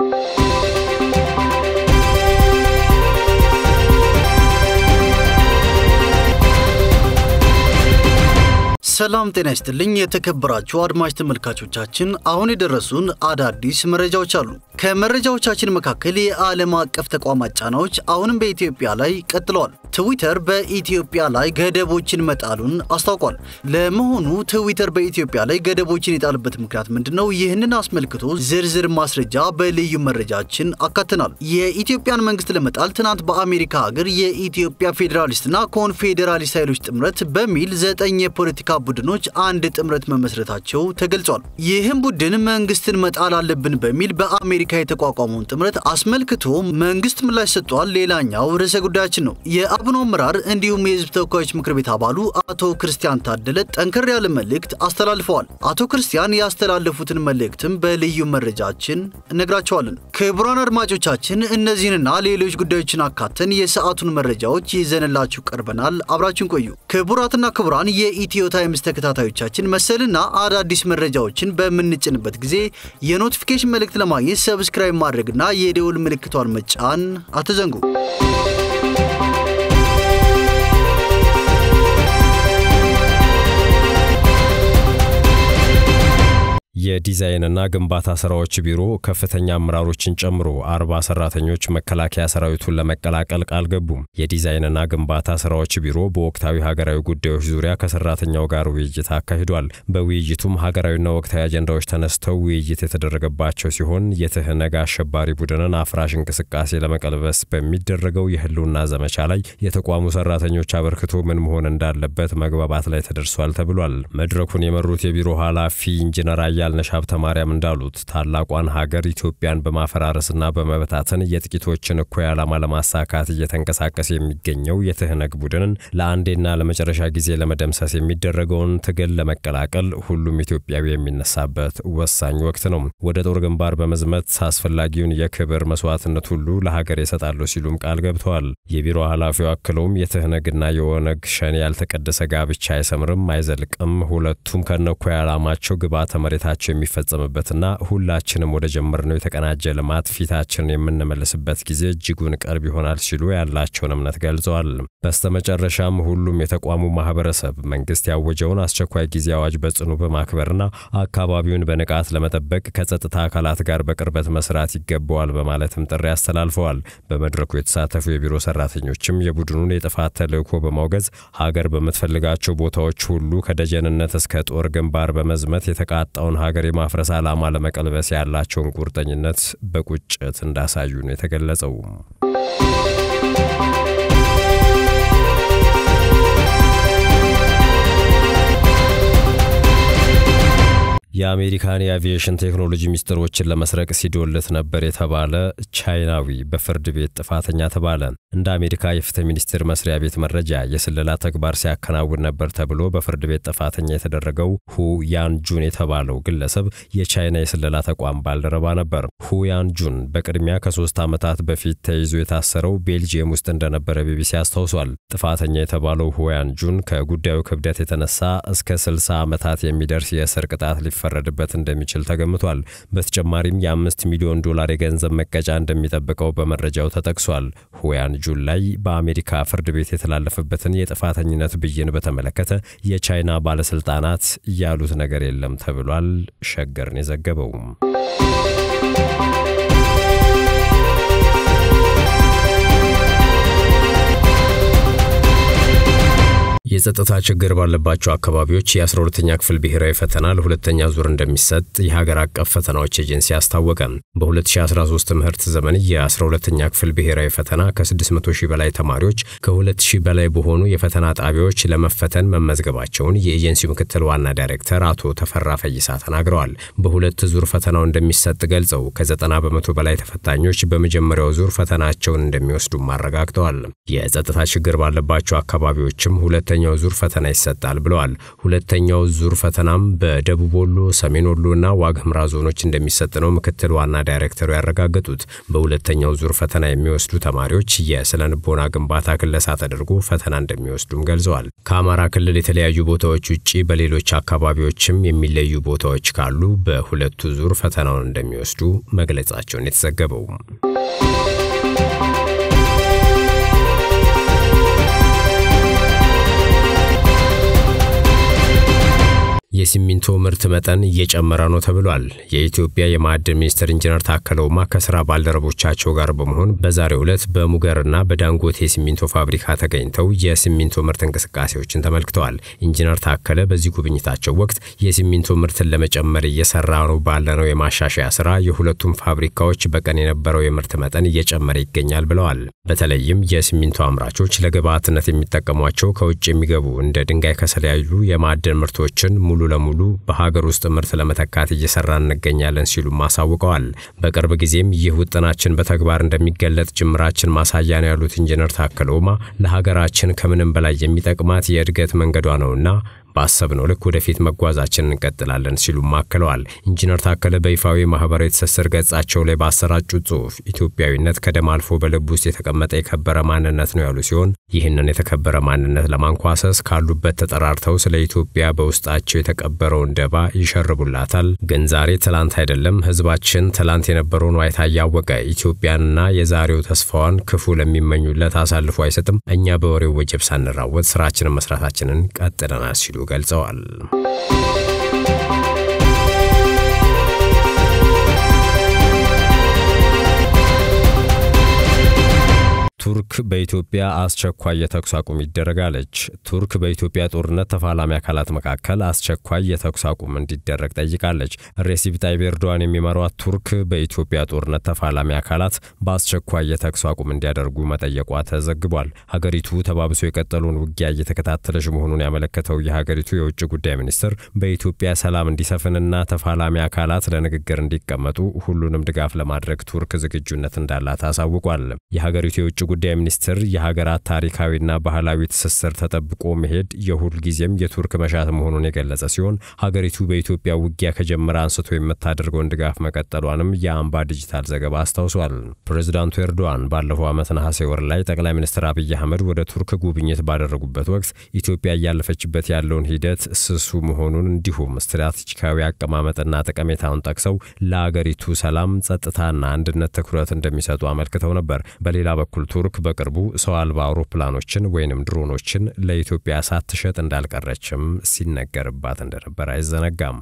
Música ሰላም ጤና ይስጥልኝ። የተከበራችሁ አድማጭ ተመልካቾቻችን፣ አሁን የደረሱን አዳዲስ መረጃዎች አሉ። ከመረጃዎቻችን መካከል የዓለም አቀፍ ተቋማት ጫናዎች አሁንም በኢትዮጵያ ላይ ቀጥለዋል። ትዊተር በኢትዮጵያ ላይ ገደቦችን መጣሉን አስታውቋል። ለመሆኑ ትዊተር በኢትዮጵያ ላይ ገደቦችን የጣልበት ምክንያት ምንድን ነው? ይህንን አስመልክቶ ዝርዝር ማስረጃ በልዩ መረጃችን አካተናል። የኢትዮጵያን መንግስት ለመጣል ትናንት በአሜሪካ ሀገር የኢትዮጵያ ፌዴራሊስትና ኮንፌዴራሊስት ኃይሎች ጥምረት በሚል ዘጠኝ የፖለቲካ ቡድኖች አንድ ጥምረት መመስረታቸው ተገልጿል። ይህም ቡድን መንግስትን መጣል አለብን በሚል በአሜሪካ የተቋቋመውን ጥምረት አስመልክቶ መንግስት ምላሽ ሰጥቷል። ሌላኛው ርዕሰ ጉዳያችን ነው። የአብኖ አመራር እንዲሁም የህዝብ ተወካዮች ምክር ቤት አባሉ አቶ ክርስቲያን ታደለ ጠንከር ያለ መልእክት አስተላልፈዋል። አቶ ክርስቲያን ያስተላለፉትን መልእክትም በልዩ መረጃችን እነግራቸዋለን። ክቡራን አድማጮቻችን እነዚህንና ሌሎች ጉዳዮችን አካተን የሰዓቱን መረጃዎች ይዘንላችሁ ቀርበናል። አብራችን ቆዩ። ክቡራትና ክቡራን የኢትዮ ታይምስ አምስት ተከታታዮቻችን መሰልና አዳዲስ መረጃዎችን በምንጭንበት ጊዜ የኖቲፊኬሽን መልእክት ለማግኘት ሰብስክራይብ ማድረግና የደውል ምልክቷን መጫን አትዘንጉ። የዲዛይንና ግንባታ ስራዎች ቢሮ ከፍተኛ አመራሮችን ጨምሮ አርባ ሰራተኞች መከላከያ ሰራዊቱን ለመቀላቀል ቃል ገቡም። የዲዛይንና ግንባታ ስራዎች ቢሮ በወቅታዊ ሀገራዊ ጉዳዮች ዙሪያ ከሰራተኛው ጋር ውይይት አካሂዷል። በውይይቱም ሀገራዊና ወቅታዊ አጀንዳዎች ተነስተው ውይይት የተደረገባቸው ሲሆን የትህነግ አሸባሪ ቡድንን አፍራሽ እንቅስቃሴ ለመቀልበስ በሚደረገው የህልውና ዘመቻ ላይ የተቋሙ ሰራተኞች አበርክቶ ምን መሆን እንዳለበት መግባባት ላይ ተደርሷል ተብሏል። መድረኩን የመሩት የቢሮ ኃላፊ ኢንጂነር አያልነሽ ሀብተ ማርያም እንዳሉት ታላቋን ሀገር ኢትዮጵያን በማፈራረስና በመበታተን የጥቂቶችን እኩይ ዓላማ ለማሳካት እየተንቀሳቀሰ የሚገኘው የትህነግ ቡድንን ለአንዴና ለመጨረሻ ጊዜ ለመደምሰስ የሚደረገውን ትግል ለመቀላቀል ሁሉም ኢትዮጵያዊ የሚነሳበት ወሳኝ ወቅት ነው። ወደ ጦር ግንባር በመዝመት አስፈላጊውን የክብር መስዋዕትነት ሁሉ ለሀገር ይሰጣሉ ሲሉም ቃል ገብተዋል። የቢሮ ኃላፊው አክለውም የትህነግና የኦነግ ሸኔ ያልተቀደሰ ጋብቻ አይሰምርም፣ አይዘልቅም ሁለቱም ከነኩ ዓላማቸው ግባተ መሬታቸው የሚፈጸምበትና ሁላችንም ወደ ጀመርነው የተቀናጀ ልማት ፊታችንን የምንመልስበት ጊዜ እጅጉን ቅርብ ይሆናል ሲሉ ያላቸውን እምነት ገልጸዋል። በስተመጨረሻም ሁሉም የተቋሙ ማህበረሰብ መንግስት ያወጀውን አስቸኳይ ጊዜ አዋጅ በጽኑ በማክበርና አካባቢውን በንቃት ለመጠበቅ ከጸጥታ አካላት ጋር በቅርበት መስራት ይገባዋል በማለትም ጥሪ አስተላልፈዋል። በመድረኩ የተሳተፉ የቢሮ ሰራተኞችም የቡድኑን የጥፋት ተልዕኮ በማውገዝ ሀገር በምትፈልጋቸው ቦታዎች ሁሉ ከደጀንነት እስከ ጦር ግንባር በመዝመት የተቃጣውን ሀገር ማፍረስ ዓላማ ለመቀልበስ ያላቸውን ቁርጠኝነት በቁጭት እንዳሳዩ ነው የተገለጸው። የአሜሪካን የአቪዬሽን ቴክኖሎጂ ሚስጥሮችን ለመስረቅ ሲዶልት ነበር የተባለ ቻይናዊ በፍርድ ቤት ጥፋተኛ ተባለ። እንደ አሜሪካ የፍትህ ሚኒስቴር መስሪያ ቤት መረጃ የስለላ ተግባር ሲያከናውን ነበር ተብሎ በፍርድ ቤት ጥፋተኛ የተደረገው ሁ ጁን የተባለው ግለሰብ የቻይና የስለላ ተቋም ባልደረባ ነበር። ሁ ያንጁን በቅድሚያ ከሶስት ዓመታት በፊት ተይዞ የታሰረው ቤልጅየም ውስጥ እንደነበረ ቢቢሲ አስታውሷል። ጥፋተኛ የተባለው ሁ ጁን ከጉዳዩ ክብደት የተነሳ እስከ 60 ዓመታት የሚደርስ የእስር ቅጣት ሊፈረድበት እንደሚችል ተገምቷል። በተጨማሪም የአምስት ሚሊዮን ዶላር የገንዘብ መቀጫ እንደሚጠብቀው በመረጃው ተጠቅሷል። ሁያን ጁን ላይ በአሜሪካ ፍርድ ቤት የተላለፈበትን የጥፋተኝነት ብይን በተመለከተ የቻይና ባለስልጣናት ያሉት ነገር የለም ተብሏል። ሸገርን የዘገበውም የጸጥታ ችግር ባለባቸው አካባቢዎች የ12ተኛ ክፍል ብሔራዊ ፈተና ለሁለተኛ ዙር እንደሚሰጥ የሀገር አቀፍ ፈተናዎች ኤጀንሲ አስታወቀ። በ2013 ትምህርት ዘመን የ12ተኛ ክፍል ብሔራዊ ፈተና ከ600 ሺህ በላይ ተማሪዎች ከ2000 በላይ በሆኑ የፈተና ጣቢያዎች ለመፈተን መመዝገባቸውን የኤጀንሲው ምክትል ዋና ዳይሬክተር አቶ ተፈራ ፈይሳ ተናግረዋል። በሁለት ዙር ፈተናው እንደሚሰጥ ገልጸው ከ90 በመቶ በላይ ተፈታኞች በመጀመሪያው ዙር ፈተናቸውን እንደሚወስዱም አረጋግጠዋል። የጸጥታ ችግር ባለባቸው አካባቢዎችም ሁለተኛ ሁለተኛው ዙር ፈተና ይሰጣል ብለዋል። ሁለተኛው ዙር ፈተናም በደቡብ ወሎ፣ ሰሜን ወሎና ዋግ ህምራ ዞኖች እንደሚሰጥ ነው ምክትል ዋና ዳይሬክተሩ ያረጋገጡት። በሁለተኛው ዙር ፈተና የሚወስዱ ተማሪዎች የስነ ልቦና ግንባታ ክለሳ ተደርጎ ፈተና እንደሚወስዱም ገልጸዋል። ከአማራ ክልል የተለያዩ ቦታዎች ውጭ በሌሎች አካባቢዎችም የሚለዩ ቦታዎች ካሉ በሁለቱ ዙር ፈተናውን እንደሚወስዱ መግለጻቸውን የተዘገበው የሲሚንቶ ምርት መጠን እየጨመረ ነው ተብሏል። የኢትዮጵያ የማዕድን ሚኒስትር ኢንጂነር ታከለ ኡማ ከስራ ባልደረቦቻቸው ጋር በመሆን በዛሬው ዕለት በሙገርና በዳንጎቴ የሲሚንቶ ፋብሪካ ተገኝተው የሲሚንቶ ምርት እንቅስቃሴዎችን ተመልክተዋል። ኢንጂነር ታከለ በዚህ ጉብኝታቸው ወቅት የሲሚንቶ ምርትን ለመጨመር እየሰራ ነው ባለነው የማሻሻያ ስራ የሁለቱም ፋብሪካዎች በቀን የነበረው የምርት መጠን እየጨመረ ይገኛል ብለዋል። በተለይም የሲሚንቶ አምራቾች ለግብዓትነት የሚጠቀሟቸው ከውጭ የሚገቡ እንደ ድንጋይ ከሰል ያሉ የማዕድን ምርቶችን ሙሉ ለሙሉ በሀገር ውስጥ ምርት ለመተካት እየሰራ እንገኛለን ሲሉም አሳውቀዋል። በቅርብ ጊዜም ይህ ውጥናችን በተግባር እንደሚገለጥ ጅምራችን ማሳያ ነው ያሉት ኢንጂነር ታከለ ኡማ ለሀገራችን ከምንም በላይ የሚጠቅማት የእድገት መንገዷ ነውና ባሰብነው ልክ ወደፊት መጓዛችን እንቀጥላለን ሲሉም አክለዋል። ኢንጂነር ታከለ በይፋዊ ማህበራዊ ትስስር ገጻቸው ላይ ባሰራጩ ጽሑፍ ኢትዮጵያዊነት ከደም አልፎ በልብ ውስጥ የተቀመጠ የከበረ ማንነት ነው ያሉ ሲሆን ይህንን የተከበረ ማንነት ለማንኳሰስ ካሉበት ተጠራርተው ስለ ኢትዮጵያ በውስጣቸው የተቀበረውን ደባ ይሸርቡላታል። ግን ዛሬ ትላንት አይደለም። ህዝባችን ትላንት የነበረውን ዋይታ እያወቀ ኢትዮጵያንና የዛሬው ተስፋዋን ክፉ ለሚመኙለት አሳልፎ አይሰጥም። እኛ በወሬው ወጀብ ሳንራወጥ ስራችንን መስራታችንን ቀጥለናል ሲሉ ገልጸዋል። ቱርክ በኢትዮጵያ አስቸኳይ የተኩስ አቁም ይደረጋለች። ቱርክ በኢትዮጵያ ጦርነት ተፋላሚ አካላት መካከል አስቸኳይ የተኩስ አቁም እንዲደረግ ጠይቃለች። ሬሲፕ ጣይብ ኤርዶዋን የሚመሯት ቱርክ በኢትዮጵያ ጦርነት ተፋላሚ አካላት በአስቸኳይ የተኩስ አቁም እንዲያደርጉ መጠየቋ ተዘግቧል። ሀገሪቱ ተባብሶ የቀጠሉን ውጊያ እየተከታተለች መሆኑን ያመለከተው የሀገሪቱ የውጭ ጉዳይ ሚኒስትር በኢትዮጵያ ሰላም እንዲሰፍንና ተፋላሚ አካላት ለንግግር እንዲቀመጡ ሁሉንም ድጋፍ ለማድረግ ቱርክ ዝግጁነት እንዳላት አሳውቋል። የሀገሪቱ የውጭ ጉዳይ ሚኒስትር የሀገራት ታሪካዊና ባህላዊ ትስስር ተጠብቆ መሄድ የሁል ጊዜም የቱርክ መሻት መሆኑን የገለጸ ሲሆን ሀገሪቱ በኢትዮጵያ ውጊያ ከጀመረ አንስቶ የምታደርገውን ድጋፍ መቀጠሏንም የአምባ ዲጂታል ዘገባ አስታውሷል። ፕሬዚዳንቱ ኤርዶዋን ባለፈው ዓመት ነሐሴ ወር ላይ ጠቅላይ ሚኒስትር አብይ አህመድ ወደ ቱርክ ጉብኝት ባደረጉበት ወቅት ኢትዮጵያ እያለፈችበት ያለውን ሂደት ስሱ መሆኑን እንዲሁም ስትራቴጂካዊ አቀማመጥና ጠቀሜታውን ጠቅሰው ለአገሪቱ ሰላም፣ ጸጥታና አንድነት ትኩረት እንደሚሰጡ አመልክተው ነበር። በሌላ በኩል ቱርክ በቅርቡ ሰው አልባ አውሮፕላኖችን ወይንም ድሮኖችን ለኢትዮጵያ ሳትሸጥ እንዳልቀረችም ሲነገርባት እንደነበር አይዘነጋም።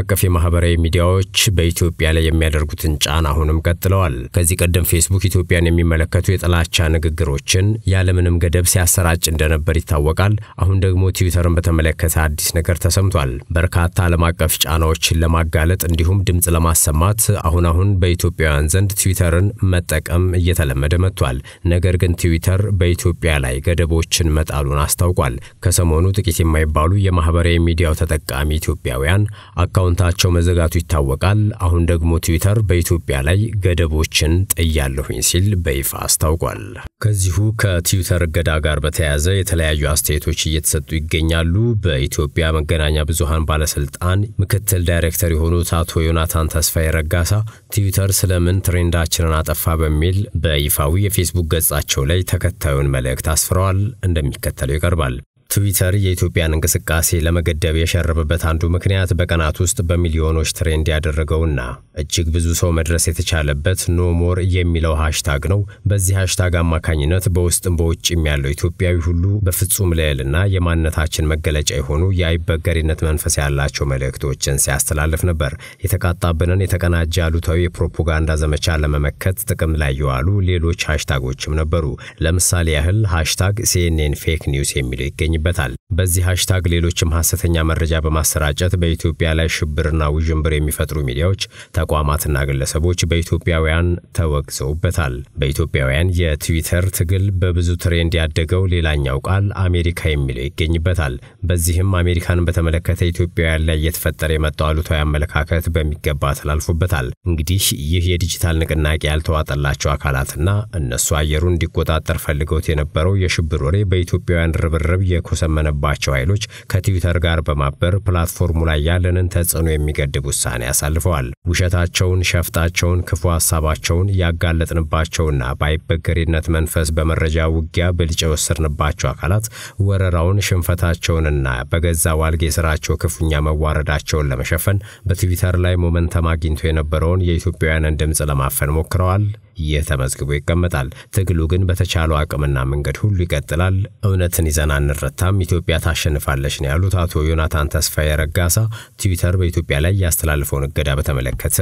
አቀፍ የማህበራዊ ሚዲያዎች በኢትዮጵያ ላይ የሚያደርጉትን ጫና አሁንም ቀጥለዋል። ከዚህ ቀደም ፌስቡክ ኢትዮጵያን የሚመለከቱ የጥላቻ ንግግሮችን ያለምንም ገደብ ሲያሰራጭ እንደነበር ይታወቃል። አሁን ደግሞ ትዊተርን በተመለከተ አዲስ ነገር ተሰምቷል። በርካታ ዓለም አቀፍ ጫናዎችን ለማጋለጥ እንዲሁም ድምፅ ለማሰማት አሁን አሁን በኢትዮጵያውያን ዘንድ ትዊተርን መጠቀም እየተለመደ መጥቷል። ነገር ግን ትዊተር በኢትዮጵያ ላይ ገደቦችን መጣሉን አስታውቋል። ከሰሞኑ ጥቂት የማይባሉ የማህበራዊ ሚዲያው ተጠቃሚ ኢትዮጵያውያን አካውንት አካውንታቸው መዘጋቱ ይታወቃል። አሁን ደግሞ ትዊተር በኢትዮጵያ ላይ ገደቦችን ጥያለሁኝ ሲል በይፋ አስታውቋል። ከዚሁ ከትዊተር እገዳ ጋር በተያያዘ የተለያዩ አስተያየቶች እየተሰጡ ይገኛሉ። በኢትዮጵያ መገናኛ ብዙሃን ባለስልጣን ምክትል ዳይሬክተር የሆኑት አቶ ዮናታን ተስፋዬ ረጋሳ ትዊተር ስለምን ትሬንዳችንን አጠፋ በሚል በይፋዊ የፌስቡክ ገጻቸው ላይ ተከታዩን መልእክት አስፍረዋል። እንደሚከተለው ይቀርባል። ትዊተር የኢትዮጵያን እንቅስቃሴ ለመገደብ የሸረበበት አንዱ ምክንያት በቀናት ውስጥ በሚሊዮኖች ትሬንድ ያደረገውና እጅግ ብዙ ሰው መድረስ የተቻለበት ኖሞር የሚለው ሃሽታግ ነው። በዚህ ሃሽታግ አማካኝነት በውስጥም በውጭም ያለው ኢትዮጵያዊ ሁሉ በፍጹም ልዕልና የማንነታችን መገለጫ የሆኑ የአይበገሪነት መንፈስ ያላቸው መልእክቶችን ሲያስተላልፍ ነበር። የተቃጣብንን የተቀናጀ አሉታዊ የፕሮፓጋንዳ ዘመቻ ለመመከት ጥቅም ላይ የዋሉ ሌሎች ሃሽታጎችም ነበሩ። ለምሳሌ ያህል ሃሽታግ ሲኤንኤን ፌክ ኒውስ የሚለው ይገኝ ይገኝበታል። በዚህ ሃሽታግ ሌሎችም ሐሰተኛ መረጃ በማሰራጨት በኢትዮጵያ ላይ ሽብርና ውዥንብር የሚፈጥሩ ሚዲያዎች፣ ተቋማትና ግለሰቦች በኢትዮጵያውያን ተወግዘውበታል። በኢትዮጵያውያን የትዊተር ትግል በብዙ ትሬንድ ያደገው ሌላኛው ቃል አሜሪካ የሚለው ይገኝበታል። በዚህም አሜሪካን በተመለከተ ኢትዮጵያውያን ላይ እየተፈጠረ የመጣው አሉታዊ አመለካከት በሚገባ ተላልፎበታል። እንግዲህ ይህ የዲጂታል ንቅናቄ ያልተዋጠላቸው አካላትና እነሱ አየሩን እንዲቆጣጠር ፈልገውት የነበረው የሽብር ወሬ በኢትዮጵያውያን ርብርብ ሰመነባቸው ኃይሎች ከትዊተር ጋር በማበር ፕላትፎርሙ ላይ ያለንን ተጽዕኖ የሚገድብ ውሳኔ አሳልፈዋል። ውሸታቸውን፣ ሸፍጣቸውን፣ ክፉ ሀሳባቸውን ያጋለጥንባቸውና በአይበገሬነት መንፈስ በመረጃ ውጊያ ብልጫ የወሰድንባቸው አካላት ወረራውን፣ ሽንፈታቸውንና በገዛ ዋልጌ ስራቸው ክፉኛ መዋረዳቸውን ለመሸፈን በትዊተር ላይ ሞመንተም አግኝቶ የነበረውን የኢትዮጵያውያንን ድምፅ ለማፈን ሞክረዋል። ይህ ተመዝግቦ ይቀመጣል። ትግሉ ግን በተቻለው አቅምና መንገድ ሁሉ ይቀጥላል። እውነትን ይዘን አንረታም፣ ኢትዮጵያ ታሸንፋለች ነው ያሉት አቶ ዮናታን ተስፋዬ ረጋሳ ትዊተር በኢትዮጵያ ላይ ያስተላልፈውን እገዳ በተመለከተ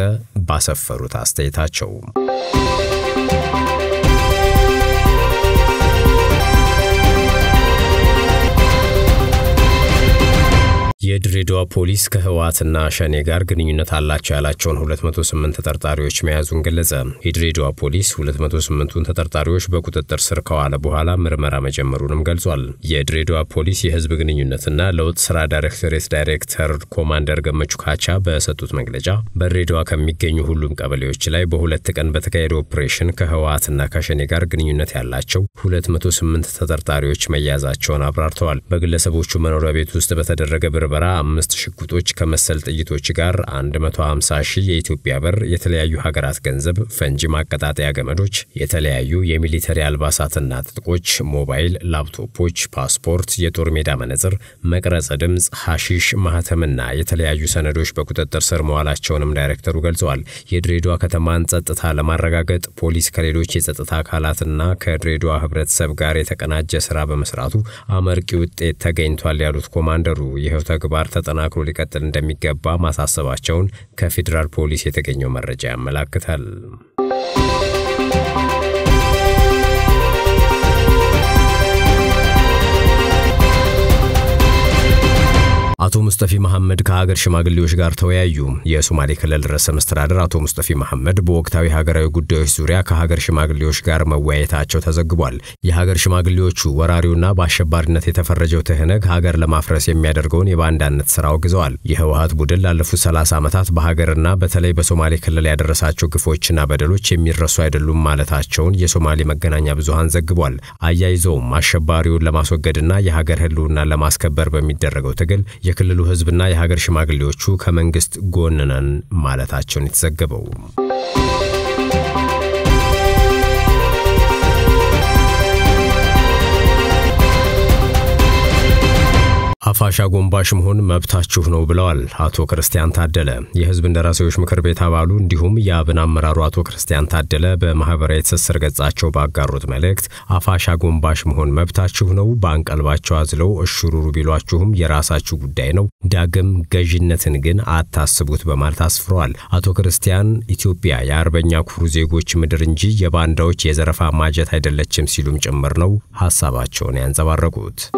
ባሰፈሩት አስተያየታቸው የድሬዳዋ ፖሊስ ከህወሓትና ሸኔ ጋር ግንኙነት አላቸው ያላቸውን 208 ተጠርጣሪዎች መያዙን ገለጸ። የድሬዳዋ ፖሊስ 208ቱን ተጠርጣሪዎች በቁጥጥር ስር ከዋለ በኋላ ምርመራ መጀመሩንም ገልጿል። የድሬዳዋ ፖሊስ የህዝብ ግንኙነትና ለውጥ ስራ ዳይሬክቶሬት ዳይሬክተር ኮማንደር ገመቹ ካቻ በሰጡት መግለጫ በድሬዳዋ ከሚገኙ ሁሉም ቀበሌዎች ላይ በሁለት ቀን በተካሄደ ኦፕሬሽን ከህወሓትና ከሸኔ ጋር ግንኙነት ያላቸው 208 ተጠርጣሪዎች መያዛቸውን አብራርተዋል። በግለሰቦቹ መኖሪያ ቤት ውስጥ በተደረገ ብርበራ አምስት ሽጉጦች ከመሰል ጥይቶች ጋር 150 ሺህ የኢትዮጵያ ብር፣ የተለያዩ ሀገራት ገንዘብ፣ ፈንጂ ማቀጣጠያ ገመዶች፣ የተለያዩ የሚሊተሪ አልባሳትና ጥጥቆች፣ ሞባይል፣ ላፕቶፖች፣ ፓስፖርት፣ የጦር ሜዳ መነጽር፣ መቅረጸ ድምፅ፣ ሐሺሽ፣ ማህተምና የተለያዩ ሰነዶች በቁጥጥር ስር መዋላቸውንም ዳይሬክተሩ ገልጸዋል። የድሬዳዋ ከተማን ጸጥታ ለማረጋገጥ ፖሊስ ከሌሎች የጸጥታ አካላትና ከድሬዳዋ ህብረተሰብ ጋር የተቀናጀ ስራ በመስራቱ አመርቂ ውጤት ተገኝቷል ያሉት ኮማንደሩ ይኸው ተግባ ተግባር ተጠናክሮ ሊቀጥል እንደሚገባ ማሳሰባቸውን ከፌዴራል ፖሊስ የተገኘው መረጃ ያመላክታል። አቶ ሙስጠፊ መሐመድ ከሀገር ሽማግሌዎች ጋር ተወያዩ። የሶማሌ ክልል ርዕሰ መስተዳደር አቶ ሙስጠፊ መሐመድ በወቅታዊ ሀገራዊ ጉዳዮች ዙሪያ ከሀገር ሽማግሌዎች ጋር መወያየታቸው ተዘግቧል። የሀገር ሽማግሌዎቹ ወራሪውና በአሸባሪነት የተፈረጀው ትህነግ ሀገር ለማፍረስ የሚያደርገውን የባንዳነት ስራ አውግዘዋል። የህወሀት ቡድን ላለፉት 30 ዓመታት በሀገርና በተለይ በሶማሌ ክልል ያደረሳቸው ግፎችና በደሎች የሚረሱ አይደሉም ማለታቸውን የሶማሌ መገናኛ ብዙሃን ዘግቧል። አያይዘውም አሸባሪውን ለማስወገድና የሀገር ህልውናን ለማስከበር በሚደረገው ትግል የክልሉ ህዝብና የሀገር ሽማግሌዎቹ ከመንግስት ጎን ነን ማለታቸውን የተዘገበው አፋሻ ጎንባሽ መሆን መብታችሁ ነው ብለዋል አቶ ክርስቲያን ታደለ። የህዝብ እንደራሴዎች ምክር ቤት አባሉ እንዲሁም የአብን አመራሩ አቶ ክርስቲያን ታደለ በማህበራዊ ትስስር ገጻቸው ባጋሩት መልእክት አፋሻ ጎንባሽ መሆን መብታችሁ ነው፣ በአንቀልባቸው አዝለው እሽሩሩ ቢሏችሁም የራሳችሁ ጉዳይ ነው፣ ዳግም ገዥነትን ግን አታስቡት በማለት አስፍረዋል። አቶ ክርስቲያን ኢትዮጵያ የአርበኛ ኩሩ ዜጎች ምድር እንጂ የባንዳዎች የዘረፋ ማጀት አይደለችም ሲሉም ጭምር ነው ሀሳባቸውን ያንጸባረቁት።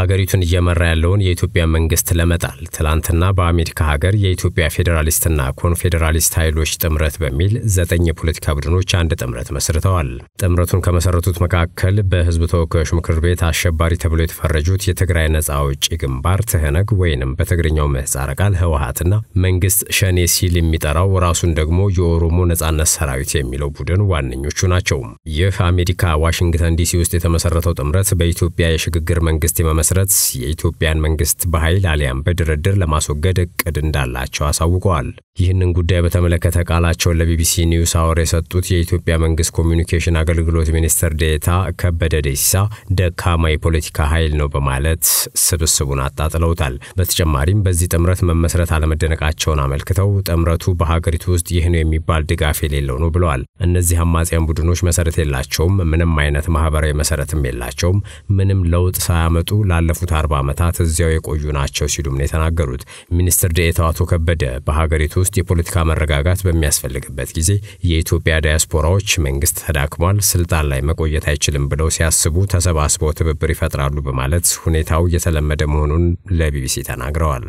ሀገሪቱን እየመራ ያለውን የኢትዮጵያ መንግስት ለመጣል ትላንትና በአሜሪካ ሀገር የኢትዮጵያ ፌዴራሊስትና ኮንፌዴራሊስት ኃይሎች ጥምረት በሚል ዘጠኝ የፖለቲካ ቡድኖች አንድ ጥምረት መስርተዋል። ጥምረቱን ከመሰረቱት መካከል በህዝብ ተወካዮች ምክር ቤት አሸባሪ ተብሎ የተፈረጁት የትግራይ ነጻ አውጪ ግንባር ትህነግ ወይንም በትግርኛው ምህጻረ ቃል ህወሀትና መንግስት ሸኔ ሲል የሚጠራው ራሱን ደግሞ የኦሮሞ ነጻነት ሰራዊት የሚለው ቡድን ዋነኞቹ ናቸው። ይህ አሜሪካ ዋሽንግተን ዲሲ ውስጥ የተመሰረተው ጥምረት በኢትዮጵያ የሽግግር መንግስት የመመ መሰረት የኢትዮጵያን መንግስት በኃይል አሊያም በድርድር ለማስወገድ እቅድ እንዳላቸው አሳውቀዋል። ይህንን ጉዳይ በተመለከተ ቃላቸውን ለቢቢሲ ኒውስ አወር የሰጡት የኢትዮጵያ መንግስት ኮሚዩኒኬሽን አገልግሎት ሚኒስትር ዴታ ከበደ ደሲሳ ደካማ የፖለቲካ ኃይል ነው በማለት ስብስቡን አጣጥለውታል። በተጨማሪም በዚህ ጥምረት መመስረት አለመደነቃቸውን አመልክተው ጥምረቱ በሀገሪቱ ውስጥ ይህ ነው የሚባል ድጋፍ የሌለው ነው ብለዋል። እነዚህ አማጽያን ቡድኖች መሰረት የላቸውም፣ ምንም አይነት ማህበራዊ መሰረትም የላቸውም፣ ምንም ለውጥ ሳያመጡ ላለፉት 40 ዓመታት እዚያው የቆዩ ናቸው ሲሉም ነው የተናገሩት። ሚኒስትር ዴኤታው አቶ ከበደ በሀገሪቱ ውስጥ የፖለቲካ መረጋጋት በሚያስፈልግበት ጊዜ የኢትዮጵያ ዲያስፖራዎች መንግስት ተዳክሟል፣ ስልጣን ላይ መቆየት አይችልም ብለው ሲያስቡ ተሰባስበው ትብብር ይፈጥራሉ በማለት ሁኔታው የተለመደ መሆኑን ለቢቢሲ ተናግረዋል።